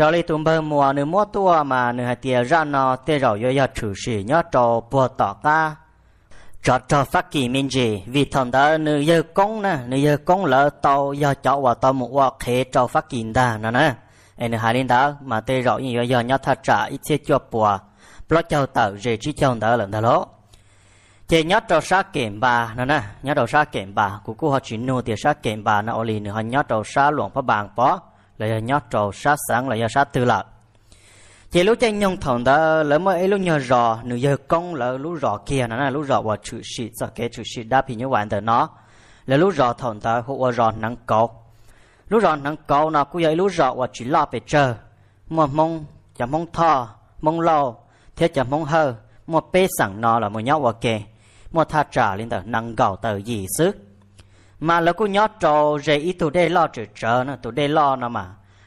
cho lý tụng bơ mùa nữ mua tua mà nữ hạt tiền ra nó tê rổ yo yo chủ sĩ nhớ trò bùa tỏ ca cho cho phát kỳ mình gì vì thằng đó nữ yo công nè nữ yo công lỡ tàu yo cháu và tàu một và khế cho phát kỳ đà nè nè em nữ hạt lên đó mà tê rổ yo yo nhớ thật trả ít xe cho bùa lo cho tờ gì chỉ cho đó lần đó lỗ chị nhớ trò sa kiểm bà nè nè nhớ trò sa kiểm bà của cô họ chỉ nô tiền sa kiểm bà nó oli nữa nhớ trò sa luồng phá bàng bó là nhớ trò sát sáng là nhớ sát tư lạc chỉ lúc chân nhung thằng đó lỡ mới ấy lúc nhớ rõ nửa giờ công lỡ lúc rò kia nó là lúc rò và chữ sĩ cho cái chữ sĩ đáp thì như vậy từ nó là lúc rò thằng đó hộ rò nắng cầu lúc rò nắng cầu nó cũng vậy lúc rò và chỉ lo về chờ mà mong chả mong thò mong lâu thế chả mong hơ mà bê sẵn nó là một nhóc và kề mà tha trả lên tờ nắng cầu tờ gì xứ, mà lỡ cũng nhớ trò dễ ý tụi đây lo chữ chờ nó tụi đây lo nó mà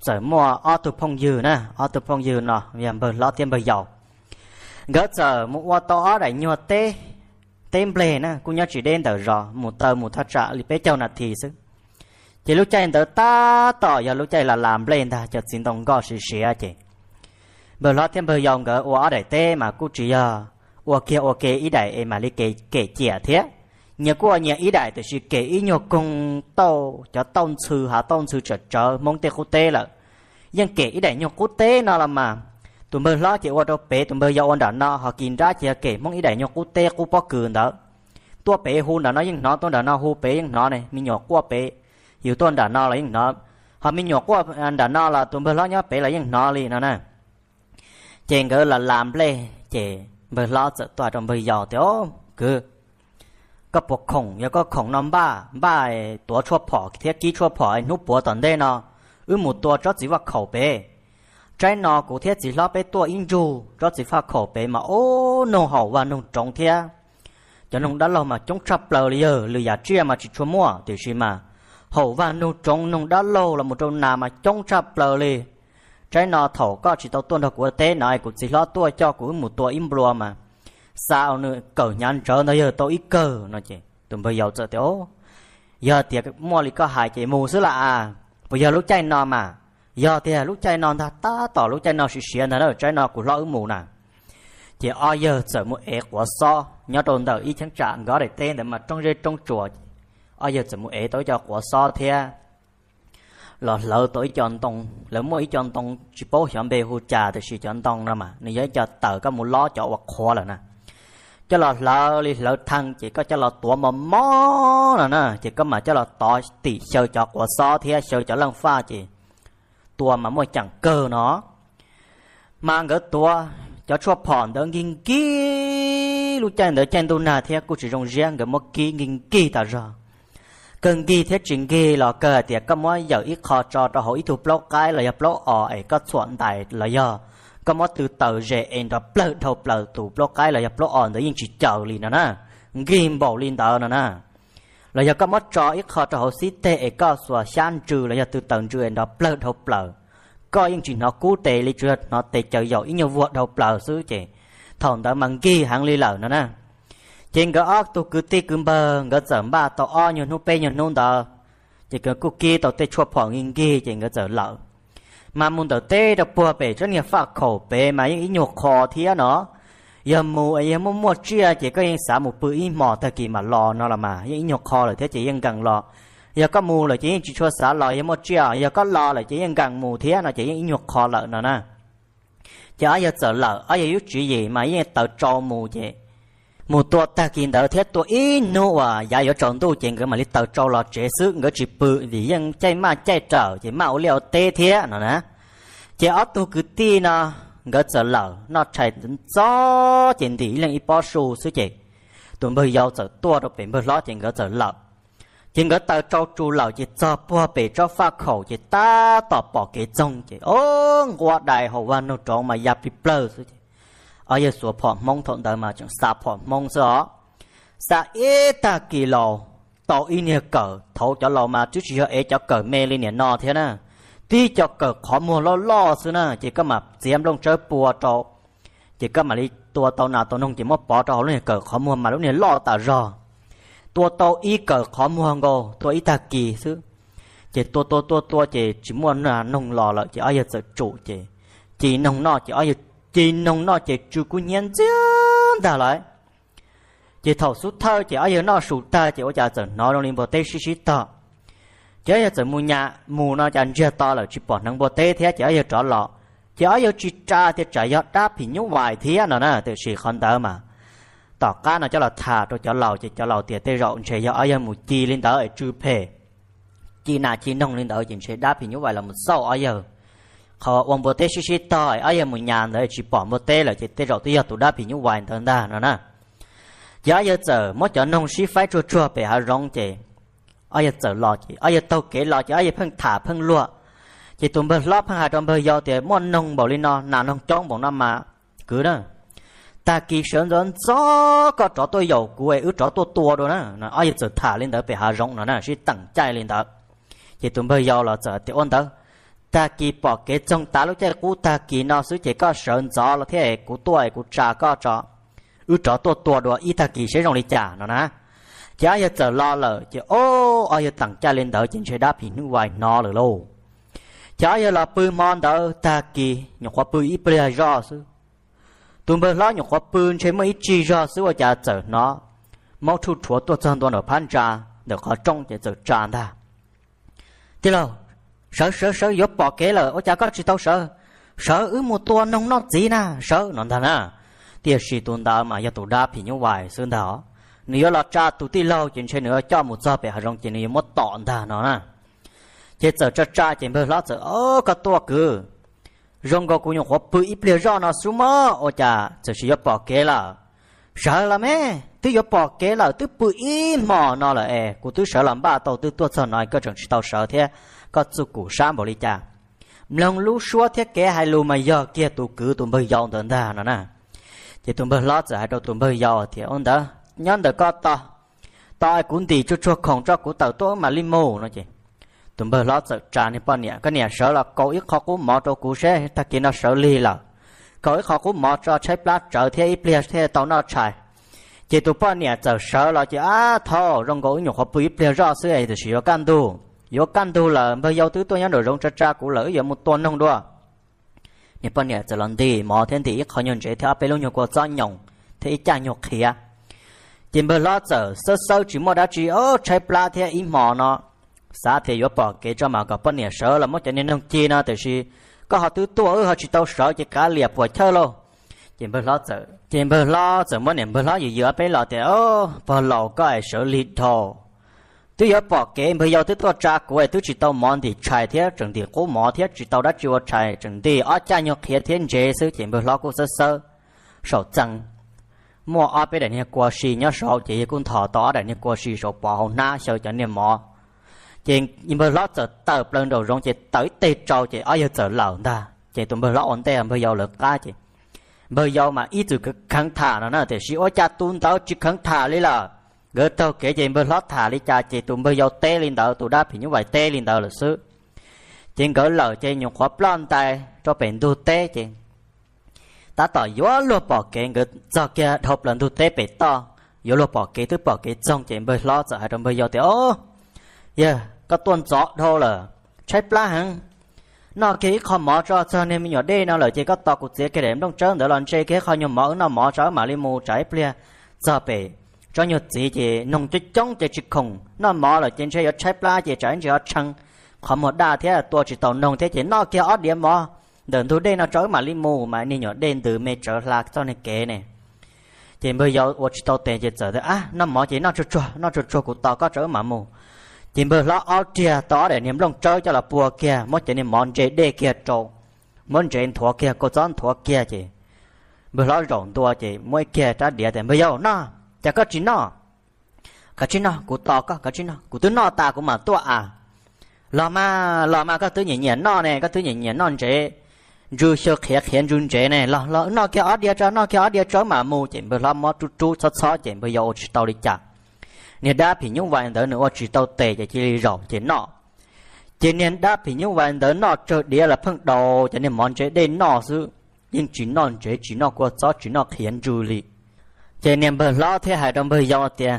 giờ mua ô tô phong dư nè ô tô phong dư nọ miền bờ lo tiền bờ giàu gỡ giờ mua ô tô đại nhua tê tên bề nè cũng nhớ chỉ đến tờ rò một tờ một thắt trả lì bé châu nạt thì xứ chỉ lúc chạy tờ ta tỏ giờ lúc chạy là làm lên ta chợt xin đồng gò xì xì à chị bờ lo thêm bờ dòng gỡ ô đại tê mà cũng chỉ giờ ô kia ô kia ý đại em mà lấy kể kể chia thế nhớ của nhà ý đại thì chỉ kể ý nhớ cùng tàu cho tông sư hạ tông sư trợ trợ mong tê khu tê là nhưng kể ý đại nhớ khu tê nó là mà tụi mơ lo chỉ qua đâu bé tụi mơ giao ôn đó nó họ kín ra chỉ kể mong ý đại nhớ khu tê khu bó cường đó tua bé hu đó nó nhưng nó tôi đó nó hu bé nhưng nó này mình nhớ qua bé hiểu tôi đó nó là nhưng nó họ mình nhớ qua đó nó là tụi mơ lo nhớ bé là nhưng nó liền nó nè chèn gỡ là làm lê chỉ mơ lo sợ tòa trong bây giờ thì ô cứ ก็ปวกของแล้วก็ของน้องบ้าบ้าตัวชั่วพอเทียกี้ชั่วพอไอ้นุปัวตอนได้เนาะอือหมูตัวจ้าจีว่าเข่าเป้ใจนอกูเทียจีล้อไปตัวอิงจูจ้าจีฟ้าเข่าเป้มาโอ้นงเห่าว่านงจงเทียจะนงด้านเรามาจงชับเปล่าเลยหรืออย่าเชี่ยมาจิชัวมั่วตีชิมาเห่าว่านงจงนงด้านเราละมุจงนามาจงชับเปล่าเลยใจนอเถ่าก็จิตเอาตัวเรากูเทนายกูจีล้อตัวเจ้ากูหมูตัวอิมบัวมา sao nữa cờ nhăn trở nó giờ tôi ít cờ nó chị tôi bây giờ trở tiểu giờ thì mua lì có hại chị mù xứ là à bây giờ lúc chay nọ mà giờ thì lúc chay nọ ta ta tỏ lúc chay nọ xì xì nó ở chay nọ của lo mù nè chị o giờ sợ mua ế của so nhớ đồn đầu ý chẳng trạng gõ để tên để mà trong rê trong chùa o giờ sợ mua ế tối cho của so thì lọ lỡ tối chọn tông lỡ mỗi chọn tông chỉ bố hiểm bề hù trà thì chỉ chọn tông ra mà nên giới cho tờ có một lo cho hoặc khó là nè จ้าเราเราลิเราทางจีก็จะหลอดตัวมอมอนะนะจีก็มาจะหลอดต่อติเชยจอกว่าซอเทียเชยจอลังฟ้าจีตัวมาม่จังเกอเนาะมางเกอตัวจะชั่วผ่อนเดินกินกี้ลูกจันเดินจันดูนาเทียกูจะจงเรียงเกอมกี้กินกี้ตาจ้าเกินกี้เทียจิงกี้หลอเกอเตียก็มวยอยู่อีคอจอดหอยถูกปลอกไกเลยปลอกอ่อไก็ส่วนใดเลยย่อ có mất từ từ rẻ em đó plơ đầu plơ tụ block cái là block on đấy nhưng chỉ chờ liền nè nè game bảo liền tờ nè nè là giờ có mất trò ít khó cho hồ sĩ tệ có sửa xanh trừ là giờ từ tầng trừ em đó plơ đầu plơ có những chuyện nó cú tệ lý trượt nó tệ chờ dầu ít nhiều vượt đầu plơ xứ chị thòng đã mang ghi hàng lý lở nè nè trên cái óc tôi cứ tê cứ bờ ngỡ dởm ba tao o nhiều nô pe nhiều nôn tờ chỉ cần cú kia tao tê chua phỏng nghiêng ghi chỉ ngỡ dở lợ mà muốn đầu tê đọc bùa bể cho nhiều phạt khẩu bể mà những ý nhục khó thế nó giờ mù ấy em muốn mua chia chỉ có những xã một bự ít mỏ thời kỳ mà lo nó là mà những ý nhục khó là thế chỉ yên gần lò giờ có mù là chỉ chỉ cho xã lo em mua chia giờ có lo là chỉ yên gần mù thế nó chỉ những ý nhục khó lợ nó nè chả giờ sợ lợ ở giờ yếu chuyện gì mà những tờ trò mù vậy một tua ta kiến đầu thiết tua ít nô à dạ, giờ giờ tròn tu chuyện cái mà lít tờ trò lo chế sức người chỉ bự vì yên chạy mà chạy trở chỉ mạo liệu tê thế nó na chế ở tu cái ti na ngỡ sợ lở nó chạy đến gió chuyện thì lên ít bao số số chị tụi bây giờ sợ tua được bị mưa lót chuyện ngỡ sợ lở chuyện ngỡ tao trâu chu lở chỉ cho bua bị cho pha khẩu chỉ ta tỏ bỏ cái trông chị ôm qua đại hậu quan nó trộn mà giáp bị plơ số chị ở giờ sửa phỏng mong thuận đời mà chúng sa phỏng mong sợ sa ít ta kỳ lò tàu in nhà cờ thấu cho lò mà chút giờ ấy cho cờ mê lên nhà nọ thế nè thì cho cờ khó mua lo lo xưa na, chỉ có mà xem lông chơi bùa trọ chỉ có mà đi tua tàu nào tàu nông chỉ mất bỏ trọ luôn này cờ khó mua mà lúc này lo tả rò tua tàu y cờ khó mua ngô tua y ta kỳ xứ chỉ tua tua tua tua chỉ chỉ mua là nông lò là chỉ ai giờ chủ chỉ chỉ nông nọ chỉ ai giờ chỉ nông nọ chỉ chú cú nhân chứ ta lại chỉ thầu sút thơ chỉ ai giờ nọ sụt ta chỉ ở nhà giờ nó đông lên bờ tây xí xí ta chớ giờ tự mua nhà mù nó chẳng chưa to là chỉ bỏ năng bộ tê thế chớ giờ chỗ lọ chớ giờ chỗ tra thì chỉ giờ đáp thì nhúng vài thế nó nè từ sự con tớ mà tỏ cá nó cho là thả cho cho lầu chỉ cho lầu tiền tê rộng chỉ ở giờ một chi lên tới ở chư phê chi nà chi nông lên tới chỉ sẽ đáp thì như vậy là một sâu ở giờ họ ông bộ tê xí xí to ở giờ một nhà nữa chỉ bỏ bộ tê là chỉ tê rộng tê giờ tụ đáp thì như vậy thằng ta nó nè giờ giờ giờ mỗi chỗ nông xí phải chua chua bể hà rong chỉ ai giờ sợ lo chị ai giờ tàu kế lo chị ai giờ phăng thả phăng lụa chị tụm bơ lóp phăng hà trong bơ do thì món nông bảo lên nó nà nông trong bọn nó mà cứ đó ta kỳ sớm rồi gió có trò tôi dầu của ấy ứ trò tôi tua đồ nè ai giờ sợ thả lên đó phải hà rộng nó nè sẽ tặng chạy lên đó chị tụm bơ do là sợ thì ôn đó ta kỳ bỏ cái trong tá lúc chơi cú ta kỳ nó xứ chỉ có sớm gió là thế của tôi của trà có trò ứ trò tôi tua đồ ít ta kỳ sẽ rộng đi trả nó nè cha ya tờ lo lờ chứ ô ai ya tặng cha lên đỡ trên xe đáp thì nước ngoài nó lờ lô cha ya là bư mon đỡ ta kỳ nhọc quá bư ít bia ra sư tụm bơ lo nhọc quá bư chế mới ít chi ra sư ở cha tờ nó mau thu chúa tôi chân tôi ở phan trà để có trông để tờ trà ta thế là sợ sợ sợ giúp bỏ kế là ở cha có chỉ tao sợ sợ ứ một tua nông nó gì na sợ nó thằng na, tiếc gì tuần ta mà ya tụ đáp thì như vậy sư đó nếu là cha tụt đi lâu chuyện chơi nữa cho một giờ bé hà rong chuyện này mất tọn ta nó nè chết giờ cho cha chuyện bơ lót giờ ô cả to cứ rong có cũng nhung hoa bự ít lìa rõ nó xuống mơ ô cha giờ chỉ giúp bỏ kế là sợ là mẹ tôi giúp bỏ kế là tôi bự ít mò nó là e của tôi sợ làm ba tàu tôi tuột sợ nói cơ chuyện chỉ tàu sợ thế có chút củ sáng bỏ đi cha lòng lú xua thế kế hai lù mà giờ kia tụ cứ tụ bơ giàu tận ta nó nè thì tụi bơ lót giờ hai đầu tụi bơ giàu thì ông đó nhân đời có to to cũng thì cho cho không cho của tàu tôi mà lim mù nó chị tụm bờ lo sợ trả nên bao nhiêu cái nhà sợ là cậu ít khó của mò cho cú xe ta kia nó sợ ly là cậu ít khó của mò cho trái plat trở thế ít plia thế tàu nó chạy chị tụi bao nhiêu sợ sợ là chị à thò rong cậu nhục hộp ít plia rõ xưa ấy thì chỉ có can tu có can tu là bây giờ thứ tôi nhớ rồi rong cha cha của lỡ giờ một tuần không đua nên bao nhiêu sợ lần đi mò thiên thì ít khó nhận chế theo bê lông nhục của do nhộng thế ít cha nhục à tiền bơ lo giờ sơ sơ chỉ mua đã chỉ ô chạy pla thế im mò nó xã thì yếu bỏ kế cho mà có bọn nhà sợ là mất cho nên nông chi nó từ khi có họ thứ tua họ chỉ tao sợ chỉ cá liệp và chơi luôn tiền bơ lo giờ tiền bơ lo giờ mỗi niệm bơ lo gì giữa bé lo thì ô bờ lo có ai sợ lì thò thứ yếu bỏ kế bây giờ thứ tua cha của thứ chỉ tao mòn thì chạy thế chẳng thì cố mò thế chỉ tao đã chịu chạy chẳng thì ở cha nhau kia thiên chế sự tiền bơ lo của sơ sơ sầu tăng mua ở bên đây nè qua xì nhớ sầu chỉ cũng thọ tỏ đây nè qua xì sầu bỏ hồn na sầu cho nè mò chị nhưng mà lót giờ tờ lần đầu rong chị tới tê trâu chị ở giờ giờ lợn ta chị tụi mình lót ổn tê bơ giờ lợn cá chị bơ giờ mà ít từ cái khăn thả nó nè thì sĩ ở cha tuôn tao chỉ khăn thả lấy là gỡ tao kể chị bơ lót thả lấy cha chị tụi mình giờ tê lên đầu tụi đáp thì như vậy tê lên đầu là sứ chị gỡ lợn chị nhục khó plan tay cho bền đu tê chị ta tỏ yếu lo bỏ cái người cho kia thộp lần thu tế bể to yếu lo bỏ cái thứ bỏ cái trong chuyện bơi lo sợ hai đồng bơi yếu thì ô giờ có tuần rõ thôi là chạy pla hằng nó kỹ khó mỏ cho cho nên mình nhỏ đi nó lời chỉ có to cục dễ cái điểm đông trơn để lần chơi cái khó nhiều mỏ nó mỏ rõ mà li mù trái plia giờ bể cho nhiều gì thì nông chơi chống chơi chỉ khủng nó mỏ là trên chơi ở trái pla chỉ trái chỉ ở trăng khó mỏ đa thế là tua chỉ tàu nông thế chỉ nó kia ở điểm mỏ đừng thu đây nó trói mà linh mù mà nên nhỏ đen từ mẹ trở là cho này kể này thì bây giờ ở chỗ tiền chỉ giờ đó à nó mỏ chỉ nó trượt trượt nó trượt trượt của tao có trở mà mù thì bây giờ ở chia tao để niệm lòng chơi cho là bùa kia mỗi chỉ niệm mòn chế đê kia trộn món chế thua kia có chọn thua kia chỉ bây giờ rộng tua chỉ mỗi kia ta địa thì bây giờ nó chả có chỉ nó cái chỉ nó của tao có cái chỉ nó của tôi nó ta của mà tua à lò ma lò ma các thứ nhẹ nhẹ nó nè các thứ nhẹ nhẹ non chế rư sơ khía khiến run chế này lo lo nó kia ở địa cho nó kia ở địa cho mà mù chỉ bơ lo mò chú chú sót sót chỉ bơ yo chỉ tao đi chả nè đa thì những vài đứa nữa chỉ tao tệ chỉ chỉ rõ chỉ nọ chỉ nên đa thì những vài đứa nọ chơi địa là phân đầu cho nên món chế đến nọ sự nhưng chỉ nọ chế chỉ nọ qua sót chỉ nọ khiến rư li chỉ nên bơ lo thế hải đông bơ yo tiền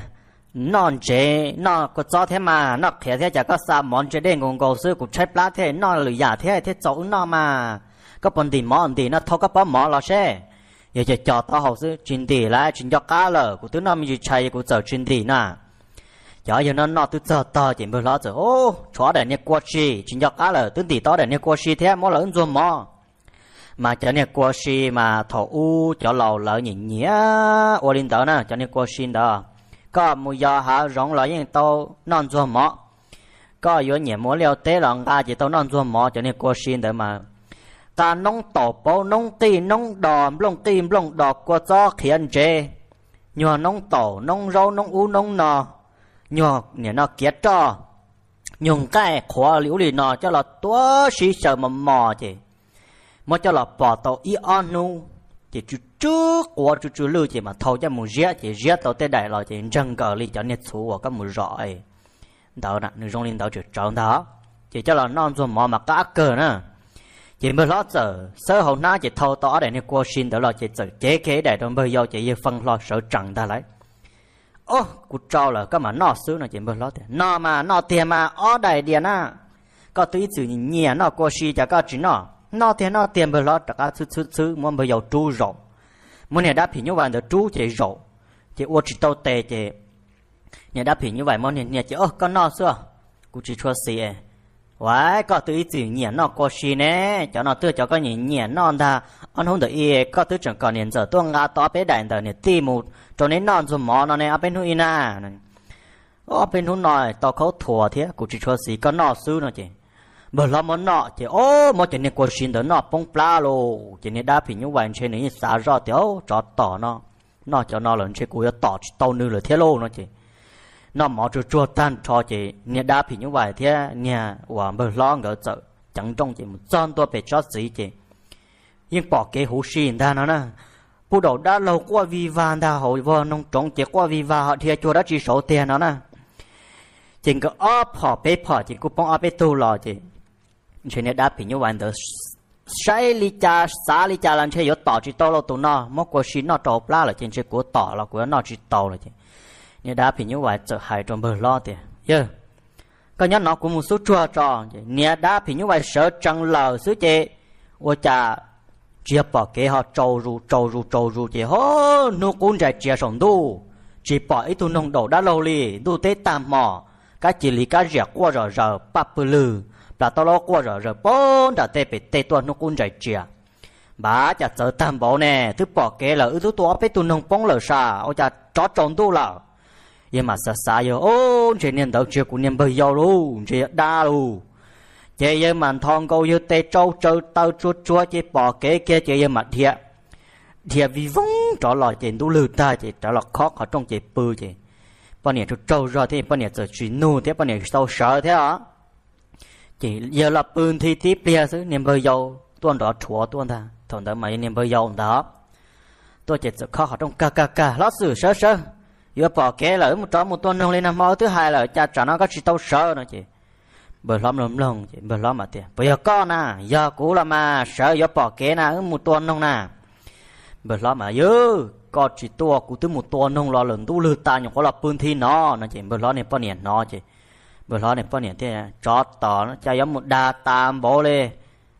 nọ chế nọ có cho thế mà nọ khía thế chả có sao món chế đến ngon cầu sư cũng chết lá thế nọ lười giả thế thế chỗ nọ mà nó ก็ปนตีหมออันตีนะทอก็ป้อหมอเราเช่也就叫到后是军地来，军叫干了，古都那么就拆，古走军地那，要有那那都走到，全部拿走哦，抓的你过去，军叫干了，都地到的你过去，天没人做么？mà cho cá chỉ chạy, chờ chờ giờ nó nó mới lo ô, cho là nên qua si mà thọ u cho lầu lỡ nhỉ nhỉ ô linh đó nè cho nên qua si đó có một giờ hả rong lỡ những tàu non chua mỏ có yếu nhỉ mua liều tế lòng ta chỉ tàu non chua mỏ cho nên qua si đó mà ta nông tổ bố nông tì nông đò mông tì mông đò qua cho khiến chê nhờ nông tổ nông rau nông u nông nò nhờ nhờ nó kiết cho nhung cái khóa liễu lì nò cho là tua xí sợ mà mò chê mà cho là bỏ tàu y on nu thì chú chú của chú chú lưu chê mà thâu cho một rẽ chê rẽ tàu tê đại lo chê răng cờ li cho nhiệt số của các mù rõ ấy đó là nữ rong lên đó chữ tròn đó chỉ cho là non rồi mò mà cá cờ nữa chỉ mới lo sợ sơ hậu na chỉ thâu tỏ để nên qua xin đỡ lo chỉ sợ chế kế để đó mới do chỉ yêu phân lo sợ chẳng ta lấy ô cụ cho là các mà nọ xứ nó chỉ mới lo thế nọ mà nó tiền mà ở đại điện à có tùy chữ nhẹ nọ qua xin cho các chữ nọ nọ tiền nọ tiền mới lo cho các xứ xứ chữ muốn bây giờ chú rộng muốn này đáp phí như vậy là chú chỉ rộng chỉ ô chỉ tàu tệ chỉ nhà đáp phí như vậy muốn này nhà chỉ ô con nọ xưa cụ chỉ cho xì e. Wái có thứ gì chữ nó có xì nè, cho nó tự cho có nhẹ nhẹ non ta. anh không được ý có thứ chẳng còn nhìn giờ tôi ngã to bé đại tờ nè tì một, cho nên non dùng mỏ nó này ở bên hui na. Ở bên hui nói tao khấu thua thế, cụ chỉ cho xì có nọ sư nó chị. Bởi lo món nọ thì ô, mà chỉ nên có xì đó nọ phong pla lô, chỉ nên đa bị như vậy trên này xả rõ thì ô, cho tỏ nó. Nó cho nó lớn trên cụ tỏ tao nư là thế lô nó chị nó mở cho cho tan cho chị nhà đa thì như vậy thế nhà và bờ lo ngỡ sợ chẳng trong chị một chân tôi phải cho gì chị nhưng bỏ cái hú xin ta nó nè phụ đầu đã lâu qua vi va ta hồi vợ nông trống chị qua vi va họ thì cho đã chỉ số tiền nó nè chị có ấp họ bé họ chị cũng bông ấp bé tu lò chị chị nhà đa thì như vậy đó sai li cha xá li cha làm chơi yếu tỏ chỉ to lâu tụ nó mất quá xin nó trộp la là trên chơi của tỏ là của nó chỉ tàu là chị nên đã phải như vậy trở hại trong bờ lo thì yeah có nhớ nó cũng một số chua tròn, nên đã phải như vậy sợ chẳng lờ số chế ô cha chia bỏ kế họ trâu ru trâu ru trâu ru chế hô nó cũng chạy chia sống đu chỉ bỏ ít thu nông đổ đã lâu li đu tê tam mỏ cá chỉ lý cá rẻ qua rồi rồi bắp lư là tao lo qua rồi rồi bốn đã tê bị tê tuần nó cũng chạy chia bà chả sợ tam bảo nè thứ bỏ kế là ư thứ tua phải tu nông bóng lờ xa ô cha chó tròn tu lợ mà mà mà chưa luôn luôn giờ bỏ kế thiệt thiệt vì vong trở lại tiền đủ lừa ta thì trở lại khó khó trong chế bự thì bao nhiêu trâu rồi thì bao nhiêu giờ chuyển nu thế bao nhiêu sau sợ thế à chỉ giờ là bươn thì tiếp bia chứ niềm bơi dầu tuần đó chúa tuần ta thằng đó mà niềm bơi dầu đó tôi chỉ sợ khó khó trong ca ca ca lót sử sơ sơ vừa bỏ kế là một trò một tuần nông lên năm mau thứ hai là cha trả nó có chỉ tao sợ nữa chị bờ lõm lõm lông chị bờ lõm mà tiền bây giờ con nà giờ cũ là mà sợ giờ bỏ kế nà một tuần nông nà bờ lõm mà dư có chỉ tua cũ thứ một tuần nông lo lần tu lư ta nhưng có là phun thi nó nó chị bờ lõm này bao nhiêu nó chị bờ lõm này bao nhiêu thế chó tỏ nó cha giống một đa tam bộ lê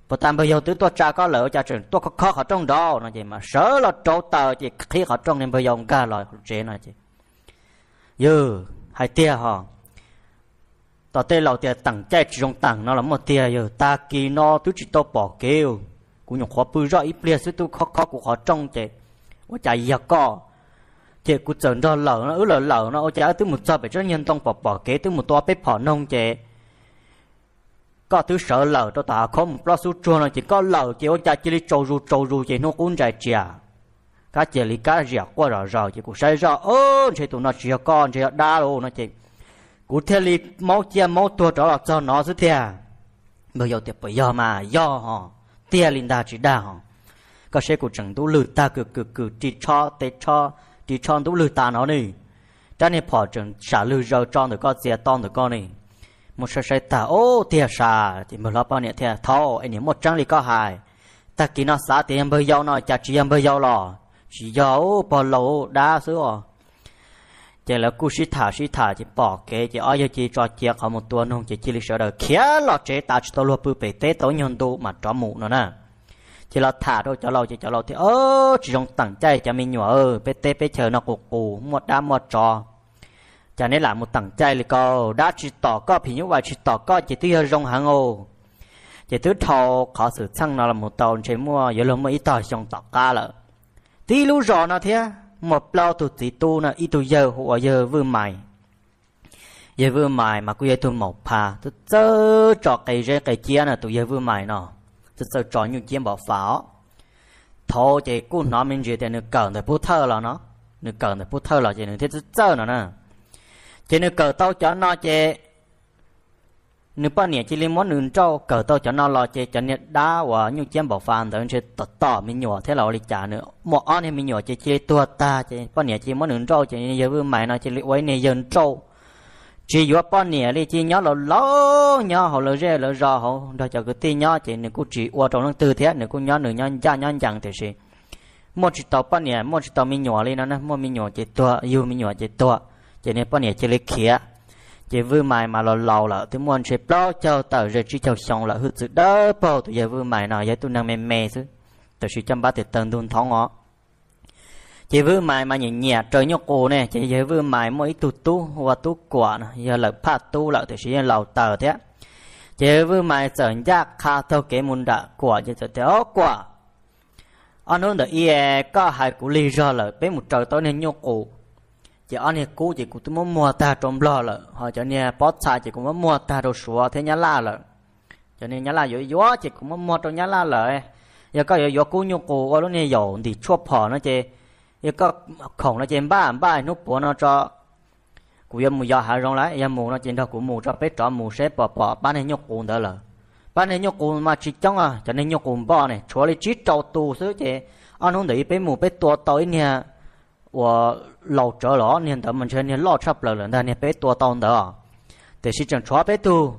bà tam bây giờ tứ tua cha có lỡ cha trường tôi có khó ở trong đó nó chị mà sợ là chỗ tờ chị khi ở trong nên bây giờ cả loại chuyện này chị giờ hai tia họ tao tê lão tia tặng chạy trong tặng nó là một tia giờ ta kỳ nó tú chỉ tao bỏ kêu cũng nhục khó bự rõ ít lia suy tu khó khó cũng khó trong thế 我家一个，这古整着老了，老老了，我家都没做被这人当宝宝给，都没多被跑弄这。có thứ sợ lờ cho ta không lo số chua nó có lờ chỉ ở chỉ đi trâu ru trâu ru chỉ nó cũng dài chìa cá chè lì cá rẻ qua rồi rồi chị cũng say rồi, ơn chị tụi nó chỉ con chỉ đa luôn nó chị, cụ thể lì máu chè máu tua đó là cho nó chứ thiệt bây giờ thì bây giờ mà do họ tia linh đa chỉ đa họ có sẽ cụ chẳng đủ lừa ta cứ cứ cứ chỉ cho để cho chỉ cho đủ lừa ta nó đi cho nên họ chẳng xả lừa rồi cho được con dè to được con này một sai sai ta ô tia xả thì mình lo bao nhiêu thiệt thâu anh em một trăng lì có hài ta kỹ nó xả thì em bây giờ nó chả chỉ em bây giờ lo chỉ dấu bỏ lộ đã xứ chỉ là cú sĩ thả sĩ thả chỉ bỏ cái chỉ ở chỉ cho chia có một tuần không chỉ chỉ lịch sử đời khía lọ chế ta chỉ tao luôn bự bể tế tối nhân tu mà cho mụ nữa nè chỉ là thả đâu cho lâu chỉ cho lâu thì ơ chỉ dùng tặng chay cho mình nhỏ ơ bê tê bê chờ nó cục cù một đá một trò cho nên là một tặng chay là cô đã chỉ tỏ có thì như vậy chỉ tỏ có chỉ tuy hơi rong hàng ô chỉ thứ thò khó sự xăng nó là một tàu chế mua giờ lâu mới tỏ trong tỏ ca lợi tí lú rõ nó thế một lo tụt tí tu nó y tu giờ hộ giờ vừa mày giờ vừa mày mà cứ tu một pa tu chớ trọ cái rễ cái chia nó tu giờ vừa mày nó tu chớ trọ nhiều chia bỏ pháo thô chỉ cú nó mình chỉ để nó cần thì bút thơ là nó nó cần thì bút thơ là chỉ nó thế chơi nó nè chỉ nó cờ tao cho nó chơi nếu bao nhiêu chỉ lấy món nướng trâu cỡ tao cho nó lo chơi cho nên đá và nhiều chiếm bảo phàm rồi chơi tọt tỏ mình nhỏ thế là lịch trả nữa một ăn thì mình nhỏ chơi chơi tua ta chơi bao nhiêu chỉ món nướng trâu chơi như giờ vừa mày nó chơi lấy quay này giờ trâu chỉ vừa bao nhiêu đi chỉ nhớ là lâu nhớ họ là rẻ là rò họ đó cho cái tin nhớ chỉ nên cũng chỉ qua trong nó tư thế nên cũng nhớ nửa nhớ nhăn nhăn chẳng thế gì một chỉ tao bao nhiêu một chỉ tao mình nhỏ lên nó nè một mình nhỏ chơi tua yêu mình nhỏ chơi tua cho nên bao nhiêu chơi lấy khía chỉ vừa mày mà lo lâu là tôi muốn chế bao cho tờ rồi chỉ cho xong là hư sự đỡ bao tôi giờ vừa mày nói giờ tôi đang mê mê chứ tôi chỉ chăm ba thì tần đun thong ngõ chỉ vừa mày mà nhìn nhẹ trời nhóc cô nè chỉ giờ vừa mày mỗi tụt tu và tu quả giờ là phát tu là tôi sẽ lâu tờ thế chỉ vừa mày sợ nhạc khá thâu cái môn đã quả chỉ tôi theo quả anh nói được ie có hai cú lý do là bế một trời tối nên nhóc cô chị anh thì cũ chị cũng muốn mua ta trộm lo lợ họ cho nên bó xa chỉ cũng muốn mua ta đồ sủa thế nhá la lợ cho nên nhá la yếu gió chỉ cũng muốn mua trong nhá la lợ giờ có yếu gió cũ nhung cũ ở lúc này yếu thì chua phò nó chơi giờ có khổng nó chơi ba ba nó bỏ nó cho cụ yếu mù yếu hà rong lại yếu mù nó chơi đâu cũng mù cho bé trọ mù xếp bỏ bỏ ba này nhung cũ đó lợ ba này nhung cũ mà chỉ trong à cho nên nhung cũ bỏ này chúa lấy chỉ trâu tu xứ chơi anh không để bé mù bé tua tối nha 我老着了，你他们说你老吃不了人，但你别多当的。但是正吃别多，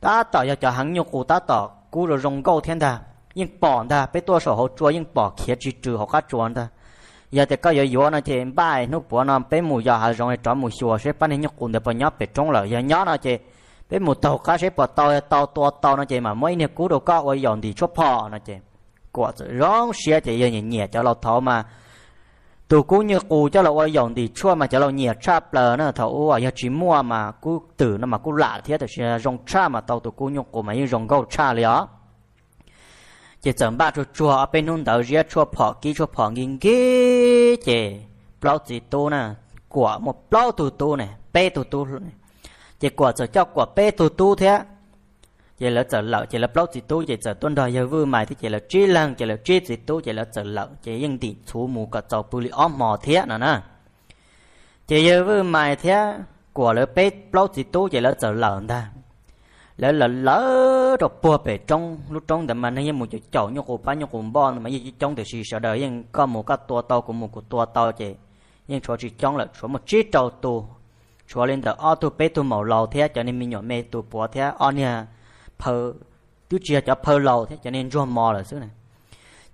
打到要叫行业股打到，股了融高天的，应绑的，别多少好做应绑，开始做好卡做的。giờ thì có giờ vô nó thì bài nó bỏ nó bé mù giờ hà rồi trở mù xua sẽ bán nhóc cuốn để bỏ nhóc bị trống lại giờ nhóc nó thì bé mù tàu cá sẽ bỏ tàu tàu to tàu nó mà mấy nè cú đồ có ôi dọn thì chốt phò nó quả rồi rong xe thì giờ nhẹ nhẹ cho lâu thọ mà tu cú như cú cho là dọn thì chua mà cho là nhẹ chắp là thấu ở nhà chỉ mua mà cú tử nó mà cú lạ thế thì rong cha mà tàu tu cú nhung cú mà như rong gấu cha liền chỉ chẳng ba chua chua bên nung đầu riết chua phở kia chua phở nghiêng kia chỉ bao gì tu nè của một bao tu tu này bê tu tu này chỉ của cho cho của bê tu thế chỉ là sợ lợ chỉ là blog gì tu chỉ sợ tuân đòi giờ vừa mày thì chỉ là trí lăng chỉ là trí gì tu chỉ là sợ lợ chỉ yên tị chú mù cả cháu bự li óm mò thế nè nè chỉ giờ vừa mày thế của lỡ bê blog gì tu chỉ là sợ lợ ta lỡ lỡ lỡ rồi bùa bể trong lúc trong thì mình hay một chỗ chậu như cổ ba như cổ bon mà như trong thì sự sợ đời nhưng có một cái tua tàu của một cái tua tàu chỉ nhưng chỗ chỉ trong là chỗ một chiếc tàu tu chỗ lên tờ ô tu bê tu màu lầu thế cho nên mình nhỏ mê tu bùa thế ô nha phơ tu chia cho phơ lâu thế cho nên rôm mò là xứ này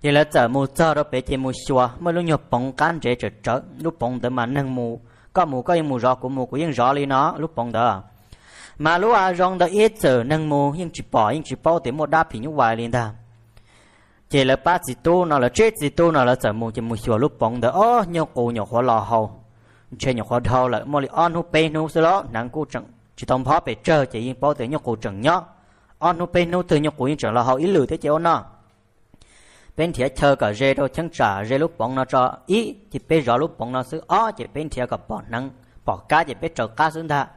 thì là giờ mua cho đó bé chơi mua xua mới lúc nhập bóng cán trẻ trở trở lúc bóng tới mà nâng mù có mù có yên mù rõ của mù của yên rõ lý nó lúc bóng đó mà lúc à rong đó ít giờ nâng mù yên chỉ bỏ yên chỉ bao tới một đáp thì như vậy liền ta chỉ là ba chỉ tu nó là chết chỉ tu nó là giờ mù chỉ mù xua lúc bóng đó ô nhọc ủ nhọc khó lò hầu chơi nhọc khó thâu là mò li on húp bê nô xí đó nắng cô chẳng chỉ tông phó bê chơi chỉ yên bao tới nhọc cô chẳng nhóc on nó bên nó từ nhau của trở là họ ý lử thế chứ nó bên thìa chờ cả rê đâu chẳng trả rê lúc bọn nó cho ý chỉ bên rõ lúc bọn nó xứ ó chỉ bên thìa cả bỏ năng bỏ cá chỉ bên trở cá xứng ta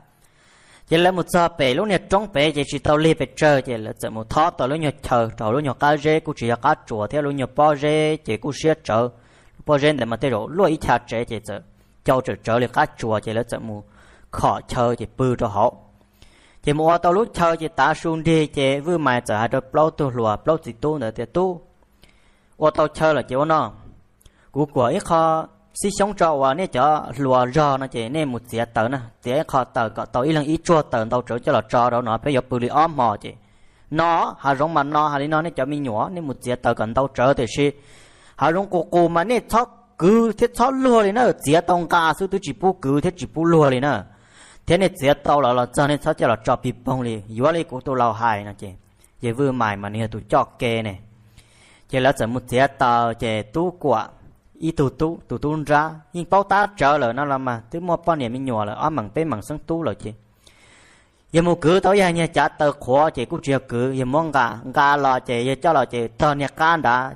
chỉ là một giờ bể lúc này trong bể chỉ chỉ tao li bể chờ là chỉ một thọ tao lúc nhỏ chờ tao lúc nhỏ cá cũng chỉ cá chùa theo lúc nhỏ bò rê chỉ cũng xia chờ bò rê để mà tới rồi ít chả trẻ chỉ chờ cháu chờ chờ là cá chùa chỉ là chỉ một khó chờ chỉ bự cho họ thì mua tao lúc chơi chị ta xuống đi chị vừa mày trả được bao tu lùa bao chị tu nữa thì tu ô tao chơi là chị ô nó cú của ít kho si sống trâu và nè cho lùa rò nó chị nên một tiệt tờ nè tiệt kho tờ có tàu ít lần ít chua tờ tàu chỗ cho là trò đâu nó phải dọc bự óm mò chị nó hà rong mà nó hà đi nó nè cho mi nhỏ nên một tiệt tờ cần tàu trở thì xí hà rong cô cô mà nè thóc cứ thiết thóc lùa đi nó tiệt tông ca sư tu chỉ bu cứ thiết chỉ bu lùa đi nó thế này sẽ tao là là cho nên sao cho là cho bị bông đi? yếu li của tôi lao hài nè chị giờ vừa mài mà nè tôi cho kê nè chị là một sẽ tao chị tú quả y tu tu tu tu ra nhưng bao ta trở lại nó là mà thứ một bao niệm mình nhỏ là ở mảng bé mảng sáng tu rồi chị giờ mua cứ tao nhà nhà trả tờ khó chị cũng chưa cứ giờ mong gà gà là chị giờ cho là chị tờ nhà can đã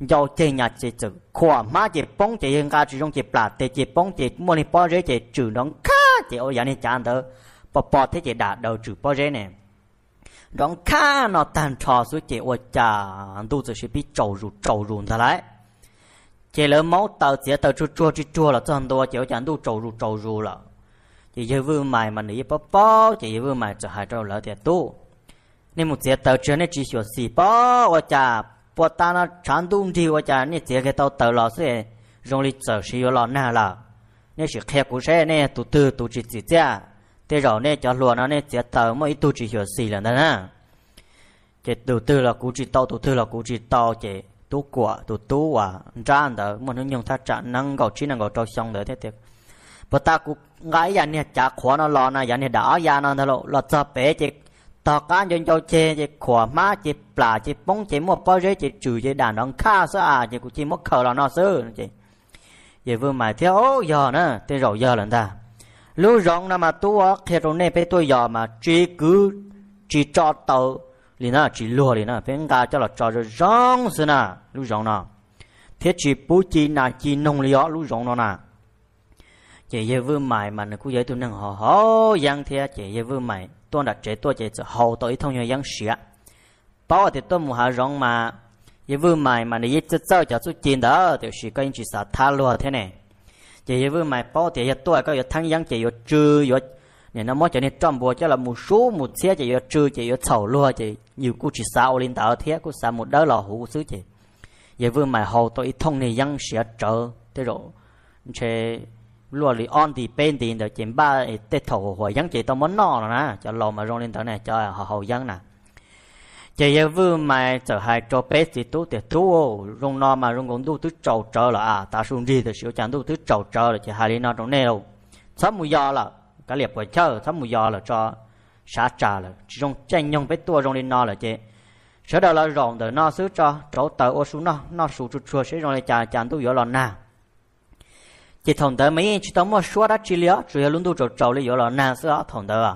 dầu chị nhà chị chữ khó má chị bông chị gà chị trong chị plà chị chị bông chị mua đi bao rễ chị trừ nó khá chị ô gián dạ chán tớ bỏ bỏ thế chị đã đầu chữ bỏ rê nè rong kha nó tàn trò suốt chị ô chà tu rồi sẽ bị trầu rụt trầu rụt ra lại chị lỡ máu tàu chị tàu chua chua chua chua là chân đua chị ô chán tu trầu rụt trầu rụt là chị giờ vừa mày mà nỉ bỏ bỏ chị vừa mày trở hai trâu lỡ thì tu nên một chị tàu chưa nên chỉ sửa xì bỏ ô chà bỏ ta nó chán tu thì ô chà nên chị cái tàu tàu lọ sẽ rồi đi trở xì ô lọ nè là nên chỉ khe của xe nè tụ tư tụ chỉ chỉ cha thế rồi nè cho luôn nó nè chỉ tờ mới tụ chỉ hiểu gì là nè chỉ tụ tư là cú chỉ tàu tụ tư là cú chỉ tàu chỉ tú quả tụ tú à trang đó mà nó nhung thắt chặt năng cầu chỉ năng cầu trâu xong đấy thế thiệt bà ta cú gái nhà nè chả khóa nó lo nè nhà nè đỏ nhà nó thằng lộ lo cho bé chỉ tao cá nhân cho chê chỉ khóa má chỉ bà chỉ bông chỉ một bao giấy chỉ trừ chỉ đàn ông kha sao à chỉ cú chỉ mất khờ là nó sư chỉ ye vương mà theo ô giờ nữa tên rồi giờ lần ta lúc rộng là mà tu ở khi rồi nè tôi giờ mà chỉ cứ chỉ cho tàu liền là chỉ lùa liền là bên cả cho là cho rồi rộng xí nè lúc rộng nè thế chỉ bố chỉ là nông lý ở lúc rộng nè chị vương mày mà nó cũng dễ tôi năng họ họ giang thế chị vương mày tôi đặt chế tôi chế hậu tôi thông nhớ giang sửa bảo thì tôi mua hàng rộng mà ye vu mai mà ni ye cho cho cho su đó tiểu sĩ cái chỉ sa tha lùa thế này chỉ ye vu mai thì ye tuổi có ye thăng yang chỉ ye trừ ye nó mới cho nên trong bùa cho là một số một xe chỉ ye trừ sầu lùa chỉ nhiều cô chỉ sa ô linh thế cô sa một đỡ lò hủ xứ chỉ ye vu mai hầu tôi thông này yang sẽ trở thế rồi chế lùa lì thì bên thì đó chỉ ba tết thầu hồi yang chỉ tao muốn nọ rồi nè cho lò mà rong lên tạo này cho hầu yang nè chỉ yêu vừa mà trở hai cho bé thì tú thì tú rong nó mà rong cũng tu tứ trầu trở là à ta xuống đi thì sửa chẳng tu tứ trầu trở là chỉ hai lý nó trong này đâu sắp mùi giò là cả liệp của chơi sắp mùi giò là cho xả trà là chỉ trong tranh nhung bé tua rong đi nó là chỉ sở đầu là rộng đời nó xứ cho chỗ tờ ô xuống nó nó sụt chút chua sẽ rong lại chà chẳng tu giò lòn na chỉ thằng tớ mấy chỉ tao mua xóa đã chỉ lió chủ yếu luôn tu trầu trầu lấy giò lòn na xứ đó thằng à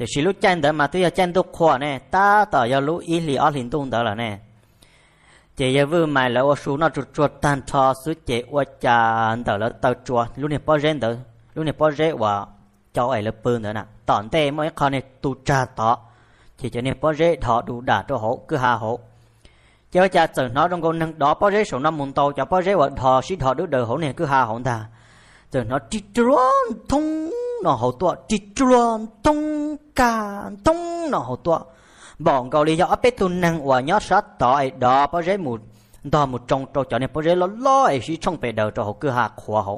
thì chỉ lúc chân đó mà tôi giờ chân tôi khỏe nè ta tỏ giờ lúc ít lì ở hình tung đó là nè chỉ giờ vừa mày là ô số nó chuột chuột tan cho số chế ô cha đó là tao chuột lúc này bao giờ đó lúc này bao giờ và cháu ấy là bơm đó nè tòn tê mới con này tu cha tỏ chỉ cho nên bao giờ thọ đủ đả cho hộ cứ hà hộ cho cha sợ nó trong con năng đó bao giờ số năm muốn tàu cho bao giờ và thọ sĩ thọ đủ đời hộ này cứ hà hộ ta rồi nó trít trốn thông nó hậu tọa trít trốn thông cả tông nó hậu tua bọn gầu lý do áp tu năng và nhớ sát tội đó bao rễ mù đó một trong trâu chọn nên bao rễ lo lo ấy chỉ trong bề đầu cho họ cứ hạ khóa họ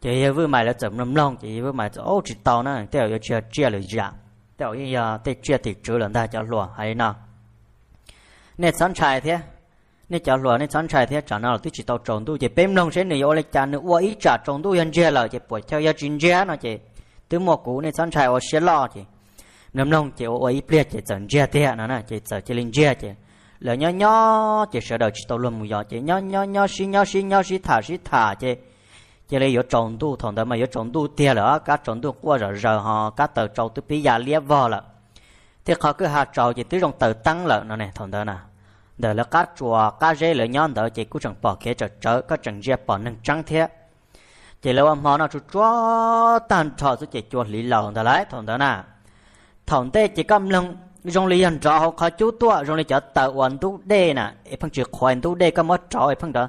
chị vừa mày là chậm lắm long chị vừa mày ô chỉ tao nè theo yêu chia chia lời giả dạ. theo giờ tê chia thì chữ lần ta cho lùa hay nào nè sẵn trai thế nè cho lùa nè sẵn trai thế chẳng nào tôi chỉ tao trồng tu chị bém long sẽ nè ô lấy cha nữa ô trả trồng tu yên chia là chị buổi theo yêu chín chia nó chị từ một cú nè sẵn trai ô sẽ lo chị nấm lông chị ô ấy plia chị chọn chia thế nó nè chị chọn chị linh chia chị lỡ nhỏ nhỏ chị sợ đầu chỉ tao luôn mùi gió chị nhỏ nhỏ nhỏ xí nhỏ xí nhỏ xí thả xí thả chị chị lấy yếu trồng tu thằng đó mà yếu trồng tu tiền là cá trồng tu qua rồi rồi họ cá tờ trâu tu bị già lia vò là thế họ cứ hạt trâu chị tới trong tờ tăng là nó này thằng đó nè đó là cá chùa cá rễ lỡ nhon đó chỉ cứ chẳng bỏ kia trở trở cá chẳng chia bỏ nâng trắng thế chỉ lâu âm họ nó chú chúa tan trò cho chị chuột lý lầu thằng đấy thằng đó nè thằng tê chỉ cầm lông rong lì hành trọ họ chú tua rong lì chợ tờ uẩn tu đê nè ấy phăng chữ khoan tu đê có mất trọ ấy phăng đó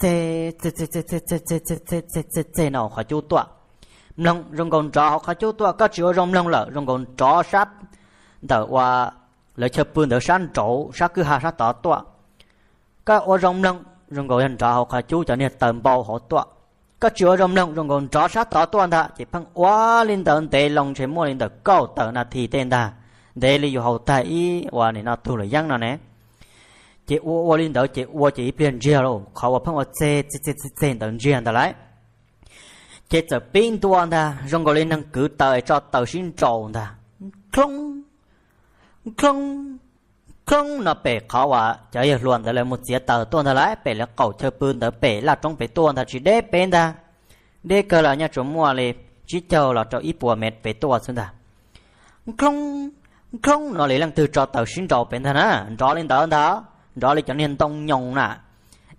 tê tê tê tê tê tê tê tê tê tê tê tê nào họ chú tua lông rong còn trọ họ khó chú tua có chữ rong lông lợ rong còn trọ sát tờ qua lỡ chơi bươn tờ sán trổ sát cứ hà sát tỏ tua có ô rong lông rong còn hành trọ họ khó chú cho nên tầm bao họ tua ก็จัวรมลงรงกงจอชาต่อตัวน่ะจะพังว้าลินเดินเตลงเฉมัวลินเดินก็เตินาทีเต้นดาเดลีอยู่หัวใจว่านี่น่าตัวเลยยังน่ะเนี่ยจะอ้วนลินเดินจะอ้วนจะเปลี่ยนเจียวเขาว่าพังว่าเจเจเจเจเจเดินเจียนแต่ไรจะจะปิ้งตัวน่ะรงกงลินนั่งกือเตยจอเตยชิ้นโจน่ะคลุ้งคลุ้ง không nó bể khó quá chả hiểu luôn đó là một giết tờ tuần thật lại bể là cầu chơi bươn đó bể là trong bể tuần thật chỉ để bên ta để cơ là nhà chỗ mua lì chỉ chờ là cho ít bùa mệt bể tuần xuống ta không không nó lấy lần từ cho tờ xin trò bên ta á rõ lên tờ đó rõ lên cho nên tông nhông nè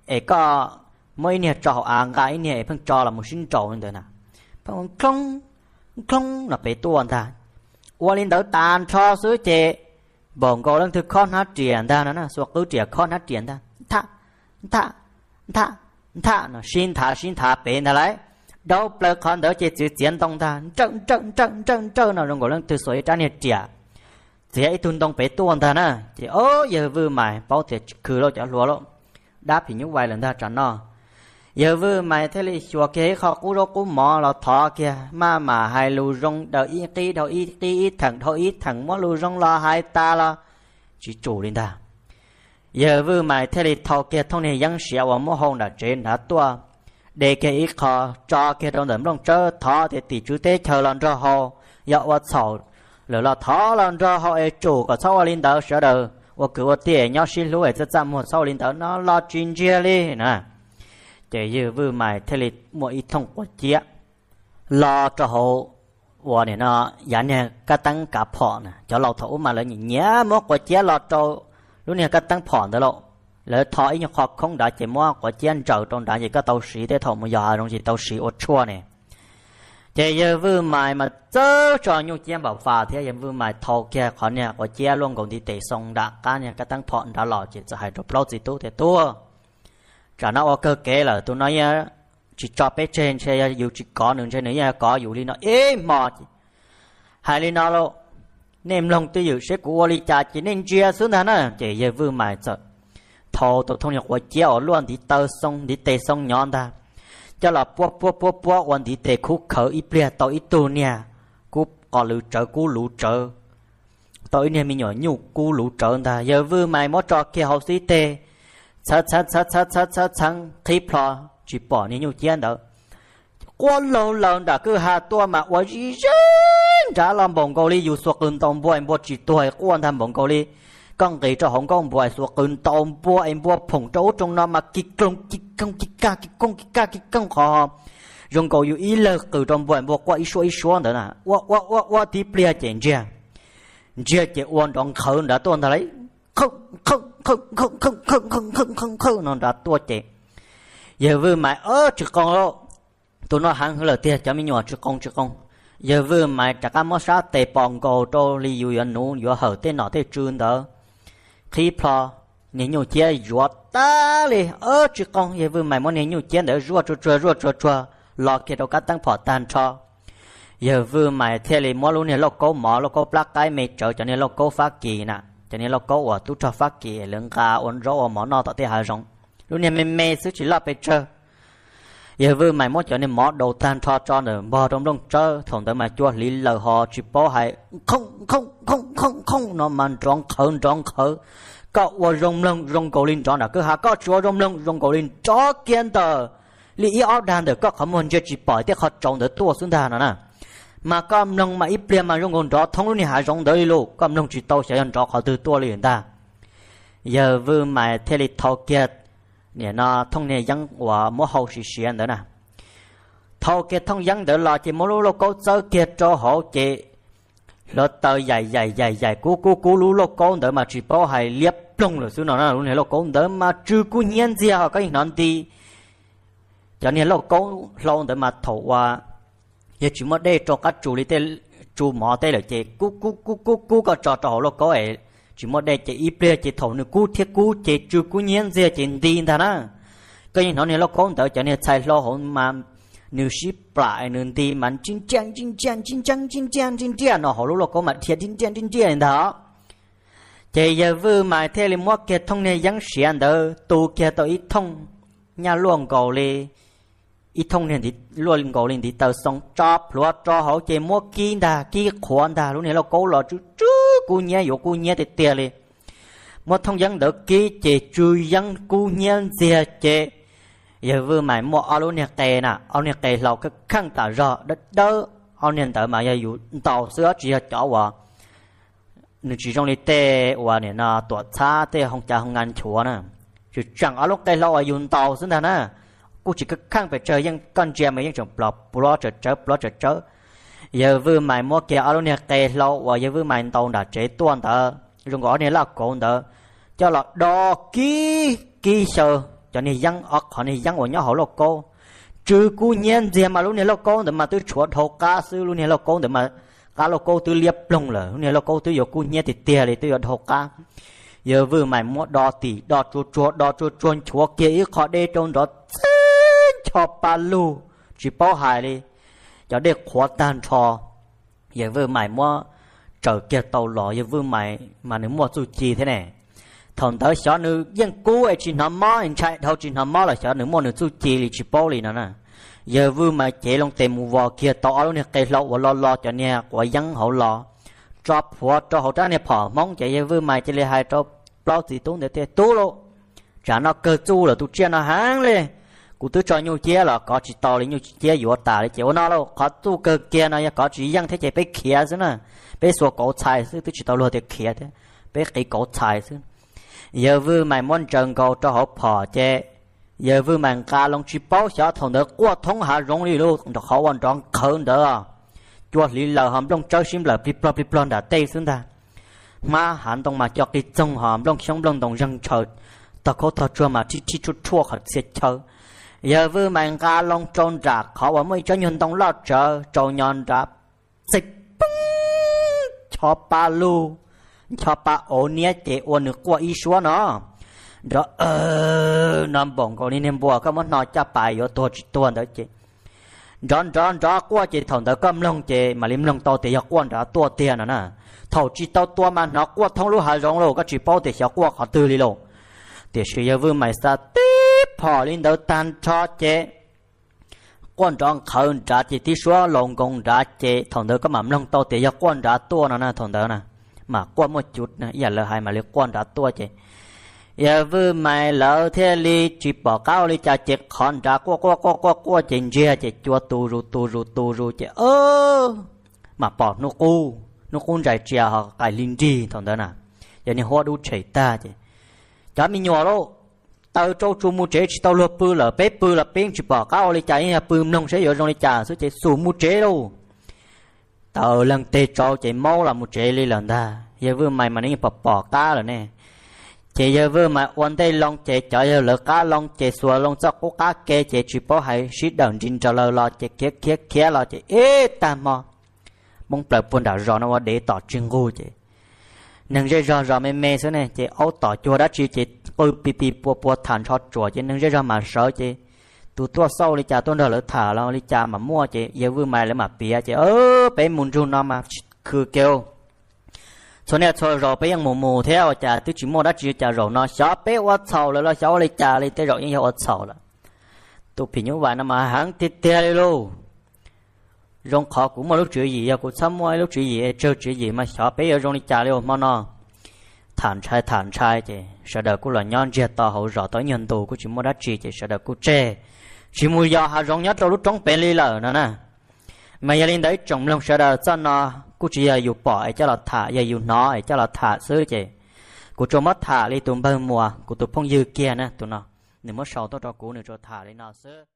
ấy có mấy nhà trò à gái nhà phân trò là một xin trò lên tờ nè không không nó bể tuần ta qua lên tờ tàn cho sứ chế bọn បងកោនឹងធ្វើខនហាត់ជាអន្តាណាសួរគឺជាខនហាត់ជាអន្តាថាថាថាថាសិនថាសិនថាពេលណឡៃ đâu bờ con đỡ chết chữ tiền tông ta trận trận trận trận trận nó luôn gọi là từ soi trang nhiệt chia chỉ ấy tuân tông bé tuôn ta nè thì ô giờ vừa mày bao thiệt cứ lo cho lúa lo đáp thì những vài lần ta trả nó giờ vừa mày thế là chùa kế khó cú rô cú mò lò thọ kìa mà mà hai lù rong đầu ít tí đầu ít tí ít thằng đầu ít thằng mó lù rong lo hai ta lo chỉ chủ lên ta giờ vừa mày thế là thọ kia thông này dân xỉa và mó hông là trên đã tua để cái ít khó cho cái trong đầm trong chớ thọ thì tỷ chú tế chờ lần cho họ giờ và sầu lỡ là thọ lần ra họ ấy chủ có sau lên đầu sửa đầu và cứ ở tiền nhau xin lúa ấy rất chăm một sau lên đầu nó lo chuyện chia đi nè ต่这又不买特里莫一通过节，老个后我呢呢，伢อ个当个跑呢，เ老ี嘛ย你伢莫过节老周，如呢个当跑的喽，แล้วทออีกขอบคงได้เจมัวกว่าเจียนเจ้าตรงได้ยังก็เตาสีได้ทอมยาตรงสีเตาสีอดชั่วเนี่ยเจเยวูมายมาเจ้าจอยุ่งเจียนบอกฝ่าเทียมวูมายทอแก่ขาเนี่ยกว่าเจียร่วงกับที่เตะทรงดักการเนี่ยก็ตั้งผ่อนตลอดจิตจะให้ยจบเล่าจิตตัวเตตัว cho nó cơ kế là tôi nói chỉ cho bé trên xe dù chỉ có nữa trên nữa có dù đi nó ế mò hai đi nó luôn nên lòng tôi dự sẽ của đi cha chỉ nên chia xuống đó nè chỉ giờ vừa mãi sợ thô tôi thông nhập của chia ở luôn thì tơ xong thì tê xong nhon ta cho là bó bó bó bó quan thì tê khu khở ít bia tao ít tu nè cú có lũ trợ cú lũ trợ tôi nè mình nhỏ nhục cú lũ trợ ta giờ vừa mãi mót trò kia học sĩ tê 擦擦擦擦擦擦擦，提婆举报你又几安倒？光隆隆的狗还多嘛？我一说这老蒙古哩，就说跟东北人不熟，还光谈蒙古哩。刚给这韩国人说跟东北人不碰，就中那嘛叽公叽公叽嘎叽公叽嘎叽公吼。中国有一楼，跟东北人不过一说一说倒啦。我我我我提婆姐姐，姐姐乌龙口的多大力？không không không không không không không không không không nó đã tua chị giờ vừa mày ơ chứ con lô tôi nói hắn hứa lời tiền cho mình nhỏ chứ con chứ con giờ vừa mày chắc cá mất sát tệ bọn cầu trô li dù yên nụ dù hở tên nó thế trương đó khi plò nếu nhiều chia rùa ta li ơ chứ con giờ vừa mày muốn nếu nhiều chia để rùa chua chua rùa chua chua lọ kia đâu cá tăng phỏ tàn cho giờ vừa mày thế li mua luôn này lô cố mỏ lô cố plắc cái mày trở cho nên lô cố phá kỳ nè cho nên lo cố ở tu cho phát kỳ lưng cả ôn rõ món no tạo thế hà rộng lúc này mình mê sức chỉ lo bị chơi giờ vừa mày mốt cho nên mỏ đầu tan thoa cho nữa bò trong đông chơi thằng tới mày chua lý lờ họ chỉ bỏ hay không không không không không nó mà tròn khờ tròn khờ có ở rong lông rong cổ linh tròn là cứ hà có chúa rong lông rong cổ linh chó kiên tờ lý ý ở đàn được có không muốn chơi chỉ bỏ tiếc họ trồng được tua xuống đàn nữa nè mà com nông mà ít liền mà rong hồn đó thông luôn hạ rong đời lô com nông chỉ tàu sẽ ăn đó khó từ tua liền ta giờ vừa mà thế lịch thọ kia nè nó thông nè dân của mỗi hậu sĩ xuyên đó nè thọ kia thông dân đó là chỉ mỗi lúc lúc có chơi kia cho họ chị lỡ tờ dài dài dài dài cú cú cú lú lúc con đó mà chỉ bảo hay liếp plong rồi xuống nó nó luôn này lúc con đó mà chưa cú nhiên gì họ cái nón đi cho nên lúc con lâu đó mà thọ qua giờ chúng mà để cho các chủ lý tê chủ tê là chế cú cú cú cú cú có trò trò lo có ấy chỉ một đề chỉ ít bia chỉ thầu nữa cú thiết cú chỉ chưa cú nhiên dè chỉ đi ta na cái những nó này nó không tới cho nên sai lo hồn mà nếu sĩ lại nên đi mà chính trang chính trang chính trang chính trang nó họ lúc nó có mặt thiệt chính trang chính trang đó giờ vừa mà thế là mua kia thông này giáng sĩ anh đó tu kia tôi ít thông nhà luồng cầu li 一通年的落林高林的到上抓落抓好些莫见的几款的，如你老高老就这姑娘有姑娘的爹嘞，莫通样的给这主样姑娘姐姐，也不买莫阿罗年给呐，阿年给老个看打热的的，阿年的嘛也有到时只要找我。你只中的爹我呢那多差爹红家红安 chúa 呢，就讲阿罗给老啊用到是哪呢？cô chỉ cứ khăng về chơi nhưng con trẻ mấy những chồng bọ bọ trở trở bọ trở trở giờ vừa mày mua kia alo nè kề lâu và giờ vừa mày tàu đã chế tuôn tờ rồi gọi này là cổ tờ cho là đo ký ký sờ cho nên dân ở họ nên dân của nhau họ lo cô trừ cú nhiên gì mà lúc này lo cô để mà tôi chuột thầu cá sư lúc này lo cô để mà cá lo cô tôi liệp lông là lúc này lo cô tôi vô cú nhiên thì tiền thì tôi vô thầu cá giờ vừa mày mua đo tỷ đo chuột chuột đo chuột chuột chuột kia khó đê trong đó cho ba lu chỉ bao hài đi cho để khó tan cho giờ vừa mày mua trở kia tàu lò giờ vừa mày mà nếu mua su chi thế này thằng tới xóa nữ dân cú ấy chỉ nằm mơ, anh chạy thâu chỉ nằm mơ là xóa nữ mua nữ su chi thì chỉ bao lì nữa nè giờ vừa mày chế lòng tìm mua vò kia tỏ luôn nè cây lọ và lo lo cho nè của dân hậu lò cho phò cho hậu trang nè phò mong chạy giờ vừa mày chỉ lấy hai cho bao gì tốn để tiền tú lộ trả nó cơ chu là tu chia nó háng lên cụ tứ cho nhau chia là có chỉ to lấy nhau chia yếu tả lấy chéo nó đâu có tu cơ kia nó có chỉ yang thế chế bé khía chứ nè bé số cổ xài chứ tứ chỉ to luôn thì khía thế bé cái cổ xài chứ giờ vừa mày muốn trần cầu cho họ phò chế giờ vừa mày ca long chỉ bảo xả thằng đó qua thống hà rong đi luôn thằng họ hoàn toàn không đó chuột lì lờ hầm trong chơi sim lờ plip plop plop đã tê xuống ta mà hắn đồng mà cho cái trong hầm xong trong đồng răng chờ ta có thật chưa mà chỉ chỉ chút chua khẩn sẽ chờ ยาวิมันกาลงจนจากเขาว่าไม่จะยืนต้องลอดเจอจนยอนรับสิปุ้งชอบปาลูชอบปาโอเนียเจอวนกว่าอีชัวเนาะเดออนำบ่งกนี้เนี่ยบัวก็มันนอนจะไปอยู่ตัวจิตตัวเด้อจีจอนจอนจอนกว่าจิถองเด้อก็มลงเจมาลิมลงโตเตียกวนจอตัวเตียนะน่ะเท่าจิตโตตัวมันนอกว่าท้องรู้หายรองโลก็จิตโตเตียกว่าขอตื่นลีโลเตียชื่อยาวมันสต์ đầu tan cho chế 跑领导单车节。quan trọng khẩn trả chỉ tí số lòng công trả chế thằng đó có mầm lòng to thì giờ quan trả tua nó nè thằng đó nè mà quan một chút nè giờ lỡ hai mà lấy quan trả tua chế giờ vừa mày lỡ thế li chỉ bỏ cao li trả chế khẩn trả qua qua qua qua qua chỉnh chia chế chua tu ru tu ru tu ru chế ơ mà bỏ nó cu nó cũng giải chia họ cái linh gì thằng đó nè giờ này hoa đu chảy ta chế chả mình nhỏ đâu tàu trâu chu mu chế chỉ tàu lợp bự là bé bự là bên chỉ bỏ cá oli chạy nhà bự nông sẽ ở trong đi chả số chế sù mu chế đâu tàu lần tê cho chế mau là mu chế li lần ta giờ vừa mày mà nên bỏ bỏ cá rồi nè chế giờ vừa mà quan tây long chế cho giờ lỡ cá long chế xua long cho cố cá kê chế chỉ bỏ hay xí đằng trên cho lỡ lo chế kia kia kia lo chế ê ta mò mong bờ buồn đảo rõ nó để tỏ chân ngu chế nâng rơi rò rò mê mê số này chị ấu tỏ chùa đã chịu chị ôi pi pi bùa bùa thản cho chùa chị nâng rơi rò mà sợ chị tụi tua sâu đi cha tôi đỡ lỡ thả lo đi cha mà mua chị giờ vư mày lấy mà bia chị ơ bé muốn run nó mà khư kêu số này thôi rồi bé ăn mù mù theo à cha tôi chỉ mua đã chịu cha rồi nó xóa bé quá sầu rồi nó sợ đi cha đi tới rồi nhưng quá sầu là tụi phi nhú vậy nó mà hắn tiệt tiệt luôn rong khó cũng mà lúc chữ gì à cũng sắm mua lúc chữ gì chơi chữ gì mà sợ bây giờ rong đi trả liều mà nó thản trai thản trai chị sợ đời cũng là nhon chia to hậu rõ tới nhân tù của chỉ mua đắt chị chị sợ đời cũng chê chỉ mua do hà rong nhất đâu lúc trong bé ly lở nữa nè mà gia đình đấy chồng lòng sợ đời cho nó cũng chỉ giờ dù bỏ ấy cho là thả giờ dù nó ấy cho là thả xứ chị của cho mất thả đi tụm bơ mùa của tụm phong dư kia nè tụi nó nếu mất sầu tôi cho cũ nữa cho thả đi nó xứ